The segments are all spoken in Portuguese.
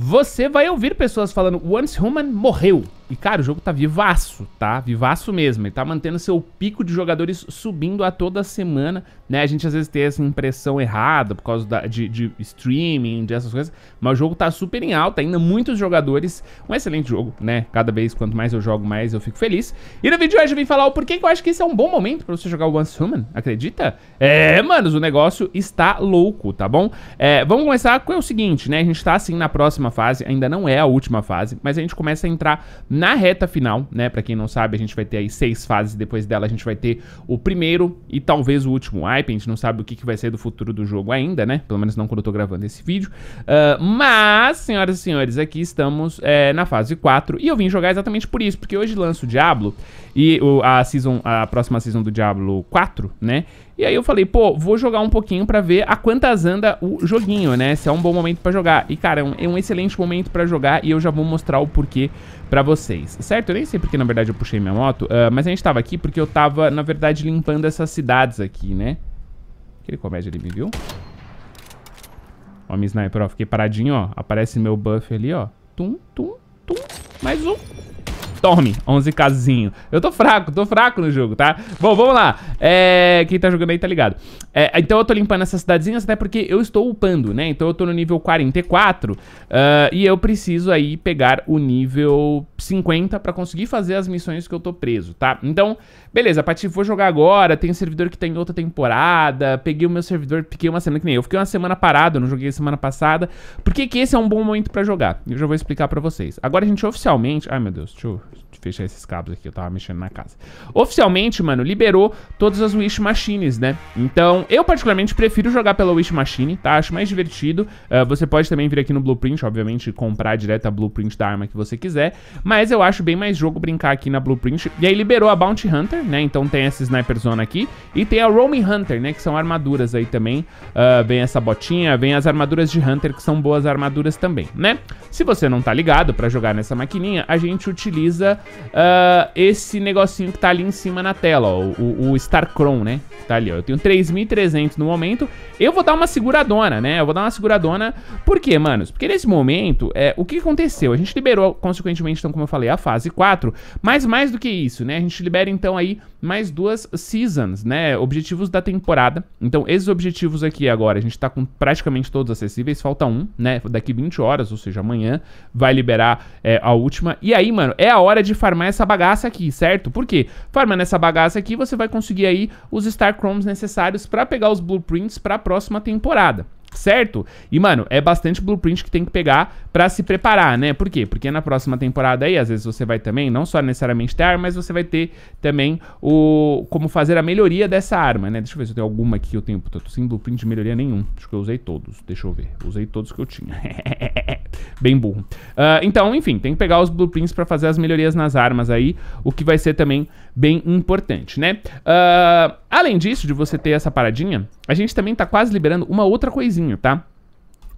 Você vai ouvir pessoas falando Once Human morreu. E, cara, o jogo tá vivaço, tá? Vivaço mesmo. Ele tá mantendo seu pico de jogadores subindo a toda semana, né? A gente às vezes tem essa impressão errada por causa da, de, de streaming, dessas essas coisas. Mas o jogo tá super em alta, ainda muitos jogadores. Um excelente jogo, né? Cada vez, quanto mais eu jogo, mais eu fico feliz. E no vídeo de hoje eu vim falar o porquê que eu acho que esse é um bom momento pra você jogar o Once Human, acredita? É, manos, o negócio está louco, tá bom? É, vamos começar com o seguinte, né? A gente tá, assim, na próxima fase. Ainda não é a última fase, mas a gente começa a entrar na reta final, né? Para quem não sabe, a gente vai ter aí seis fases, depois dela a gente vai ter o primeiro e talvez o último hype, a gente não sabe o que, que vai ser do futuro do jogo ainda, né? Pelo menos não quando eu tô gravando esse vídeo. Uh, mas, senhoras e senhores, aqui estamos é, na fase 4 e eu vim jogar exatamente por isso, porque hoje lança o Diablo e o, a, season, a próxima season do Diablo 4, né? E aí eu falei, pô, vou jogar um pouquinho pra ver a quantas anda o joguinho, né? Se é um bom momento pra jogar. E, cara, é um, é um excelente momento pra jogar e eu já vou mostrar o porquê pra vocês. Certo? Eu nem sei porque, na verdade, eu puxei minha moto, uh, mas a gente tava aqui porque eu tava, na verdade, limpando essas cidades aqui, né? Aquele comédia ali me viu. Ó, sniper, ó, fiquei paradinho, ó. Aparece meu buff ali, ó. Tum, tum, tum. Mais um. Tome, 11 casinho. Eu tô fraco, tô fraco no jogo, tá? Bom, vamos lá. É, quem tá jogando aí tá ligado. É, então eu tô limpando essas cidadezinhas até né, porque eu estou upando, né? Então eu tô no nível 44 uh, ah, e eu preciso aí pegar o nível 50 pra conseguir fazer as missões que eu tô preso, tá? Então, beleza, Pati, vou jogar agora. Tem um servidor que tem tá em outra temporada. Peguei o meu servidor, fiquei uma semana que nem eu. Fiquei uma semana parado, não joguei semana passada. Por que que esse é um bom momento pra jogar? Eu já vou explicar pra vocês. Agora a gente oficialmente... Ai, meu Deus, deixa eu fechar esses cabos aqui, eu tava mexendo na casa. Oficialmente, mano, liberou todas as Wish Machines, né? Então, eu particularmente prefiro jogar pela Wish Machine, tá? Acho mais divertido. Uh, você pode também vir aqui no Blueprint, obviamente, comprar direto a Blueprint da arma que você quiser. Mas eu acho bem mais jogo brincar aqui na Blueprint. E aí liberou a Bounty Hunter, né? Então tem essa Sniper Zone aqui. E tem a Roaming Hunter, né? Que são armaduras aí também. Uh, vem essa botinha, vem as armaduras de Hunter, que são boas armaduras também, né? Se você não tá ligado pra jogar nessa maquininha, a gente utiliza uh, esse negocinho que tá ali em cima na tela, ó, o, o Starcron, né? Tá ali, ó. Eu tenho 3.300 no momento. Eu vou dar uma seguradona, né? Eu vou dar uma seguradona. Por quê, manos? Porque nesse momento, é, o que aconteceu? A gente liberou, consequentemente, então, como eu falei, a fase 4. Mas mais do que isso, né? A gente libera, então, aí mais duas seasons, né? Objetivos da temporada. Então, esses objetivos aqui agora, a gente tá com praticamente todos acessíveis. Falta um, né? Daqui 20 horas, ou seja, amanhã, vai liberar é, a última. E aí, mano, é a hora de farmar essa bagaça aqui, certo? Por quê? Farmando essa bagaça aqui, você vai conseguir aí os Star Chromes necessários para pegar os blueprints para a próxima temporada certo? E, mano, é bastante blueprint que tem que pegar para se preparar, né? Por quê? Porque na próxima temporada aí, às vezes você vai também, não só necessariamente ter arma, mas você vai ter também o como fazer a melhoria dessa arma, né? Deixa eu ver se eu tenho alguma aqui que eu tenho. eu tô sem blueprint de melhoria nenhum. Acho que eu usei todos. Deixa eu ver. Usei todos que eu tinha. Bem burro. Uh, então, enfim, tem que pegar os blueprints para fazer as melhorias nas armas aí, o que vai ser também bem importante, né? Uh, além disso, de você ter essa paradinha, a gente também tá quase liberando uma outra coisinha tá?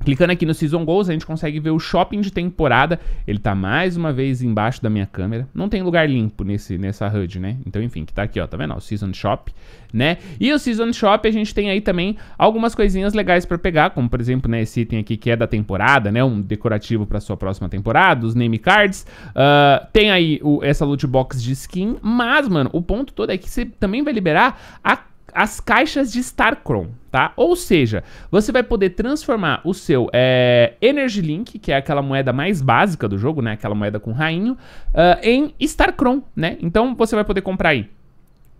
Clicando aqui no Season Goals, a gente consegue ver o shopping de temporada. Ele tá mais uma vez embaixo da minha câmera. Não tem lugar limpo nesse, nessa HUD, né? Então, enfim, que tá aqui, ó. Tá vendo? O Season Shop, né? E o Season Shop, a gente tem aí também algumas coisinhas legais pra pegar. Como, por exemplo, né? Esse item aqui que é da temporada, né? Um decorativo pra sua próxima temporada. Os name cards. Uh, tem aí o, essa loot box de skin. Mas, mano, o ponto todo é que você também vai liberar a as caixas de Starcron, tá? Ou seja, você vai poder transformar o seu é, Energy Link, que é aquela moeda mais básica do jogo, né? Aquela moeda com rainho, uh, em Starcron, né? Então você vai poder comprar aí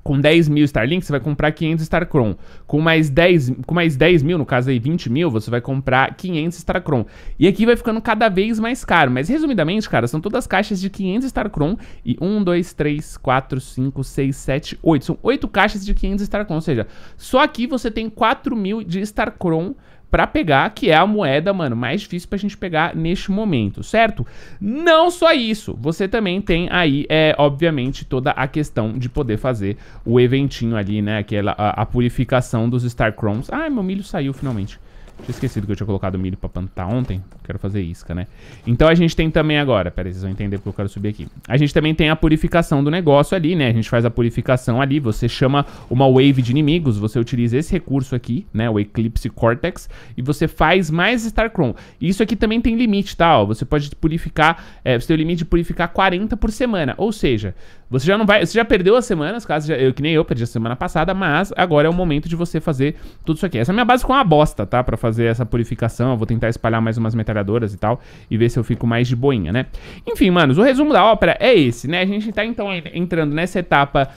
com 10 mil Starlink, você vai comprar 500 Starcron. Com mais 10, com mais 10 mil, no caso aí 20 mil, você vai comprar 500 Starcron. E aqui vai ficando cada vez mais caro. Mas resumidamente, cara, são todas caixas de 500 Starcron e 1, 2, 3, 4, 5, 6, 7, 8. São 8 caixas de 500 Starcron, ou seja, só aqui você tem 4 mil de Starcron para pegar, que é a moeda, mano, mais difícil pra gente pegar neste momento, certo? Não só isso, você também tem aí, é, obviamente, toda a questão de poder fazer o eventinho ali, né, aquela, a, a purificação dos Star Crowns. Ai, meu milho saiu finalmente. Tinha esquecido que eu tinha colocado milho pra plantar ontem. Quero fazer isca, né? Então a gente tem também agora... Pera aí, vocês vão entender porque eu quero subir aqui. A gente também tem a purificação do negócio ali, né? A gente faz a purificação ali. Você chama uma wave de inimigos. Você utiliza esse recurso aqui, né? O Eclipse Cortex. E você faz mais Starcron. Isso aqui também tem limite, tá? Ó, você pode purificar... É, você tem o limite de purificar 40 por semana. Ou seja, você já não vai... Você já perdeu as semanas, caso... Já, eu que nem eu perdi a semana passada. Mas agora é o momento de você fazer tudo isso aqui. Essa minha base com uma bosta, tá? Pra fazer fazer essa purificação, eu vou tentar espalhar mais umas metralhadoras e tal, e ver se eu fico mais de boinha, né? Enfim, manos, o resumo da ópera é esse, né? A gente tá então entrando nessa etapa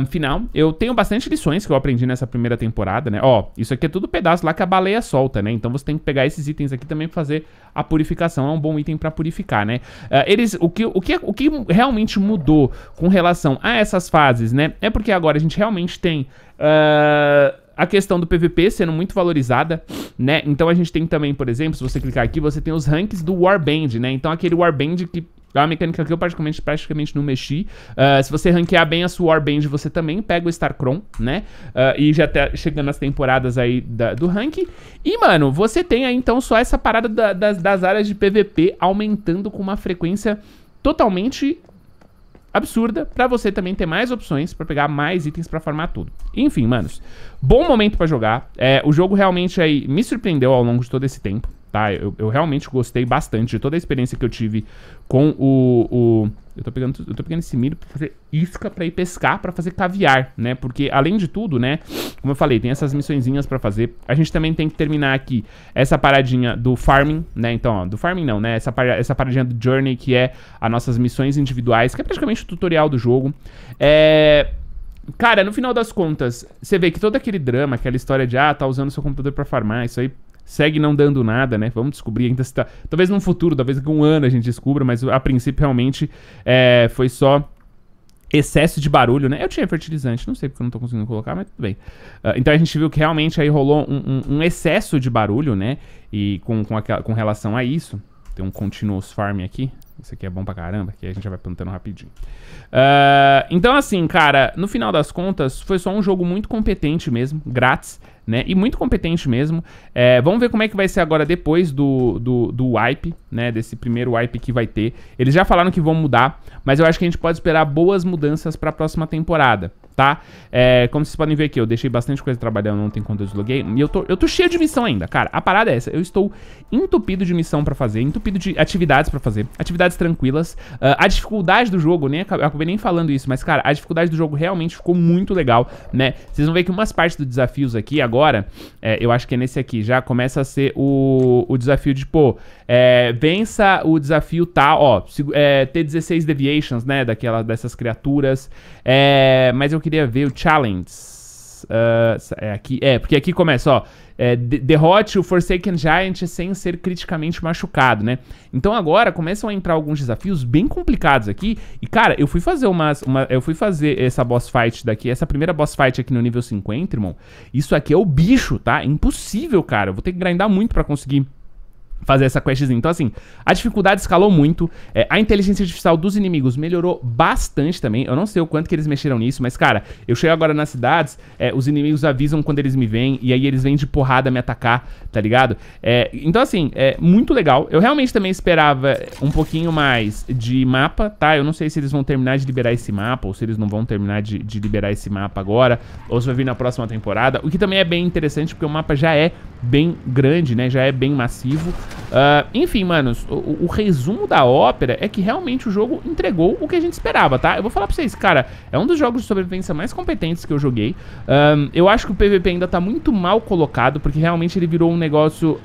uh, final. Eu tenho bastante lições que eu aprendi nessa primeira temporada, né? Ó, isso aqui é tudo pedaço lá que a baleia solta, né? Então você tem que pegar esses itens aqui também pra fazer a purificação. É um bom item pra purificar, né? Uh, eles, o que, o, que, o que realmente mudou com relação a essas fases, né? É porque agora a gente realmente tem. Uh, a questão do PVP sendo muito valorizada, né? Então a gente tem também, por exemplo, se você clicar aqui, você tem os ranks do Warband, né? Então aquele Warband que é uma mecânica que eu praticamente, praticamente não mexi. Uh, se você ranquear bem a sua Warband, você também pega o Starcron, né? Uh, e já tá chegando as temporadas aí da, do rank. E, mano, você tem aí então só essa parada da, das, das áreas de PVP aumentando com uma frequência totalmente absurda para você também ter mais opções para pegar mais itens para farmar tudo. Enfim, manos, bom momento para jogar. É, o jogo realmente aí me surpreendeu ao longo de todo esse tempo, tá? Eu, eu realmente gostei bastante de toda a experiência que eu tive com o, o eu tô pegando, eu tô pegando esse milho pra fazer isca pra ir pescar, pra fazer caviar, né? Porque, além de tudo, né? Como eu falei, tem essas missõezinhas pra fazer. A gente também tem que terminar aqui essa paradinha do farming, né? Então, ó, do farming não, né? Essa, par essa paradinha do journey, que é as nossas missões individuais, que é praticamente o tutorial do jogo. É... Cara, no final das contas, você vê que todo aquele drama, aquela história de, ah, tá usando seu computador pra farmar, isso aí segue não dando nada, né? Vamos descobrir ainda se tá. Talvez no futuro, talvez com um ano a gente descubra, mas a princípio realmente é, foi só excesso de barulho, né? Eu tinha fertilizante, não sei porque eu não tô conseguindo colocar, mas tudo bem. Uh, então a gente viu que realmente aí rolou um, um, um excesso de barulho, né? E com, com, aquela, com relação a isso. Tem um continuous farm aqui. Isso aqui é bom pra caramba, que a gente já vai plantando rapidinho. Uh, então, assim, cara, no final das contas, foi só um jogo muito competente mesmo, grátis, né? E muito competente mesmo. É, vamos ver como é que vai ser agora depois do, do, do wipe, né? Desse primeiro wipe que vai ter. Eles já falaram que vão mudar, mas eu acho que a gente pode esperar boas mudanças pra próxima temporada tá? É, como vocês podem ver aqui, eu deixei bastante coisa trabalhando ontem quando eu desloguei. E eu tô, eu tô cheio de missão ainda, cara. A parada é essa. Eu estou entupido de missão pra fazer, entupido de atividades pra fazer. Atividades tranquilas. Uh, a dificuldade do jogo, né? Eu acabei nem falando isso, mas, cara, a dificuldade do jogo realmente ficou muito legal, né? Vocês vão ver que umas partes dos desafios aqui agora, é, eu acho que é nesse aqui, já começa a ser o, o desafio de, pô, é, vença o desafio tá, ó, é, T16 Deviations, né? Daquela, dessas criaturas. É, mas eu queria ver o challenge. Uh, é, aqui, é, porque aqui começa, ó. É, derrote o Forsaken Giant sem ser criticamente machucado, né? Então agora começam a entrar alguns desafios bem complicados aqui. E, cara, eu fui fazer umas. Uma, eu fui fazer essa boss fight daqui, essa primeira boss fight aqui no nível 50, irmão. Isso aqui é o bicho, tá? É impossível, cara. Eu vou ter que grindar muito para conseguir fazer essa questzinha. Então, assim, a dificuldade escalou muito. É, a inteligência artificial dos inimigos melhorou bastante também. Eu não sei o quanto que eles mexeram nisso, mas, cara, eu chego agora nas cidades, é, os inimigos avisam quando eles me vêm e aí eles vêm de porrada me atacar, tá ligado? É, então, assim, é muito legal. Eu realmente também esperava um pouquinho mais de mapa, tá? Eu não sei se eles vão terminar de liberar esse mapa, ou se eles não vão terminar de, de liberar esse mapa agora, ou se vai vir na próxima temporada, o que também é bem interessante, porque o mapa já é bem grande, né? Já é bem massivo. Uh, enfim, manos, o, o, resumo da ópera é que realmente o jogo entregou o que a gente esperava, tá? Eu vou falar pra vocês, cara, é um dos jogos de sobrevivência mais competentes que eu joguei. Uh, eu acho que o PVP ainda tá muito mal colocado, porque realmente ele virou um negócio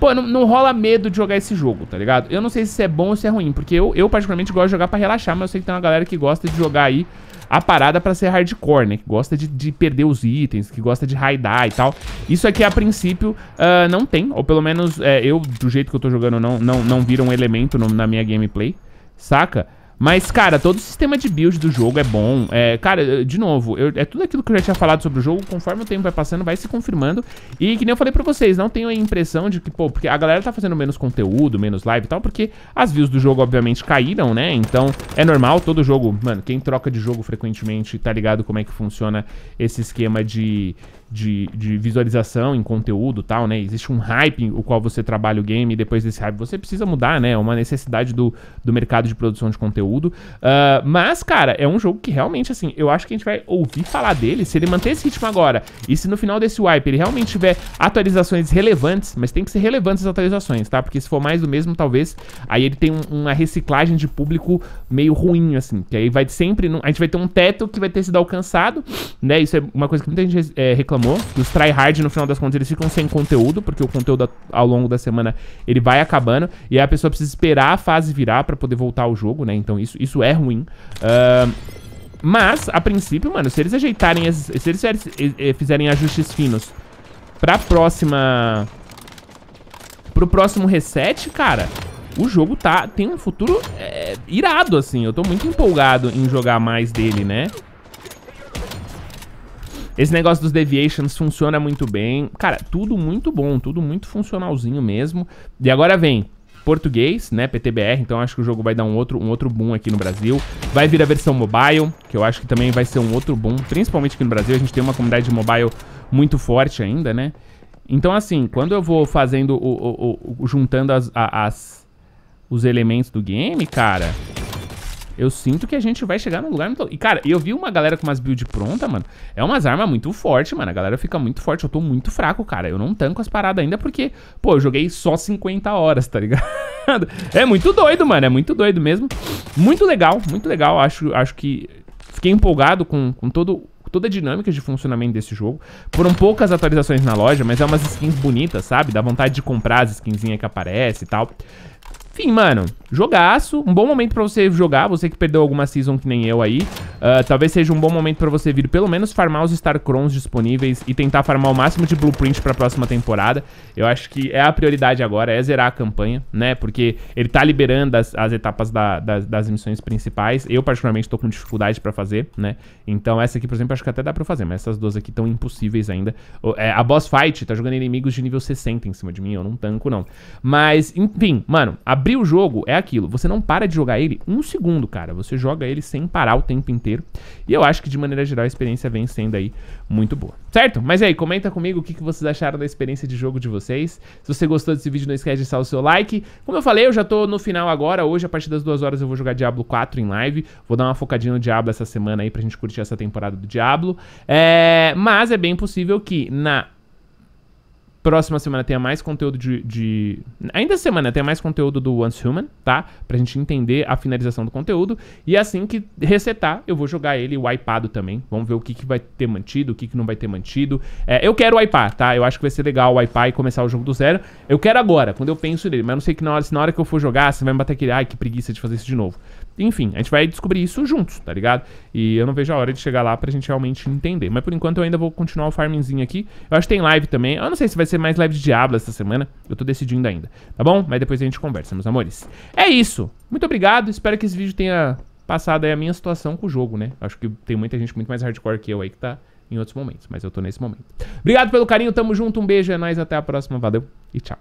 Pô, não, não, rola medo de jogar esse jogo, tá ligado? Eu não sei se é bom ou se é ruim, porque eu, eu particularmente gosto de jogar pra relaxar, mas eu sei que tem uma galera que gosta de jogar aí a parada pra ser hardcore, né? Que gosta de, de perder os itens, que gosta de raidar e tal. Isso aqui, a princípio, uh, não tem. Ou pelo menos é, eu, do jeito que eu tô jogando, não, não, não vira um elemento no, na minha gameplay. Saca? Mas, cara, todo o sistema de build do jogo é bom. É, cara, de novo, eu, é tudo aquilo que eu já tinha falado sobre o jogo. Conforme o tempo vai passando, vai se confirmando. E que nem eu falei pra vocês, não tenho a impressão de que, pô, porque a galera tá fazendo menos conteúdo, menos live e tal, porque as views do jogo, obviamente, caíram, né? Então, é normal, todo jogo... Mano, quem troca de jogo frequentemente tá ligado como é que funciona esse esquema de, de, de visualização em conteúdo tal, né? Existe um hype o qual você trabalha o game e depois desse hype você precisa mudar, né? É uma necessidade do, do mercado de produção de conteúdo. Uh, mas, cara, é um jogo que realmente, assim, eu acho que a gente vai ouvir falar dele se ele manter esse ritmo agora e se no final desse wipe ele realmente tiver atualizações relevantes, mas tem que ser relevantes as atualizações, tá? Porque se for mais do mesmo, talvez aí ele tem um, uma reciclagem de público meio ruim, assim, que aí vai sempre... A gente vai ter um teto que vai ter sido alcançado, né? Isso é uma coisa que muita gente é, reclamou reclamou. E os tryhard, no final das contas, eles ficam sem conteúdo, porque o conteúdo ao longo da semana ele vai acabando. E a pessoa precisa esperar a fase virar pra poder voltar ao jogo, né? Então isso, isso é ruim. Uh... Mas, a princípio, mano, se eles ajeitarem... se eles eh, eh, fizerem ajustes finos pra próxima... Pro próximo reset, cara... O jogo tá, tem um futuro é, irado, assim. Eu tô muito empolgado em jogar mais dele, né? Esse negócio dos deviations funciona muito bem. Cara, tudo muito bom, tudo muito funcionalzinho mesmo. E agora vem português, né, PTBR, então acho que o jogo vai dar um outro, um outro boom aqui no Brasil. Vai vir a versão mobile, que eu acho que também vai ser um outro boom, principalmente aqui no Brasil, a gente tem uma comunidade mobile muito forte ainda, né? Então, assim, quando eu vou fazendo, o, o, o juntando as, a, as, os elementos do game, cara, eu sinto que a gente vai chegar num lugar muito... E, cara, eu vi uma galera com umas build pronta, mano. É umas armas muito forte, mano. A galera fica muito forte. Eu tô muito fraco, cara. Eu não tanco as paradas ainda porque, pô, eu joguei só 50 horas, tá ligado? é muito doido, mano. É muito doido mesmo. Muito legal, muito legal. Acho, acho que... Fiquei empolgado com, com todo toda a dinâmica de funcionamento desse jogo. Foram poucas atualizações na loja, mas é umas skins bonitas, sabe? Dá vontade de comprar as skinzinhas que aparecem e tal. Enfim, mano, jogaço. Um bom momento pra você jogar, você que perdeu alguma season que nem eu aí. Uh, talvez seja um bom momento pra você vir pelo menos farmar os Star disponíveis e tentar farmar o máximo de blueprint pra próxima temporada. Eu acho que é a prioridade agora, é zerar a campanha, né? Porque ele tá liberando as, as etapas da, das, das missões principais. Eu, particularmente, tô com dificuldade pra fazer, né? Então essa aqui, por exemplo, acho que até dá pra fazer, mas essas duas aqui estão impossíveis ainda. É, a boss fight tá jogando inimigos de nível 60 em cima de mim, eu não tanco não. Mas, enfim, mano, a Abrir o jogo é aquilo. Você não para de jogar ele um segundo, cara. Você joga ele sem parar o tempo inteiro. E eu acho que, de maneira geral, a experiência vem sendo aí muito boa. Certo? Mas aí, comenta comigo o que, que vocês acharam da experiência de jogo de vocês. Se você gostou desse vídeo, não esquece de deixar o seu like. Como eu falei, eu já tô no final agora. Hoje, a partir das duas horas, eu vou jogar Diablo 4 em live. Vou dar uma focadinha no Diablo essa semana aí pra gente curtir essa temporada do Diablo. É... Mas é bem possível que na Próxima semana tem mais conteúdo de, de... Ainda semana tem mais conteúdo do Once Human, tá? Pra gente entender a finalização do conteúdo. E assim que resetar, eu vou jogar ele wipado também. Vamos ver o que, que vai ter mantido, o que, que não vai ter mantido. É, eu quero wipear, tá? Eu acho que vai ser legal wipear e começar o jogo do zero. Eu quero agora, quando eu penso nele. Mas eu não sei que na hora, se na hora que eu for jogar, você vai me bater aquele... Ai, que preguiça de fazer isso de novo. Enfim, a gente vai descobrir isso juntos, tá ligado? E eu não vejo a hora de chegar lá pra gente realmente entender. Mas por enquanto eu ainda vou continuar o farmzinho aqui. Eu acho que tem live também. Eu não sei se vai ser mais live de Diablo essa semana. Eu tô decidindo ainda, tá bom? Mas depois a gente conversa, meus amores. É isso. Muito obrigado. Espero que esse vídeo tenha passado aí a minha situação com o jogo, né? Acho que tem muita gente muito mais hardcore que eu aí que tá em outros momentos. Mas eu tô nesse momento. Obrigado pelo carinho. Tamo junto. Um beijo. É nóis. Até a próxima. Valeu e tchau.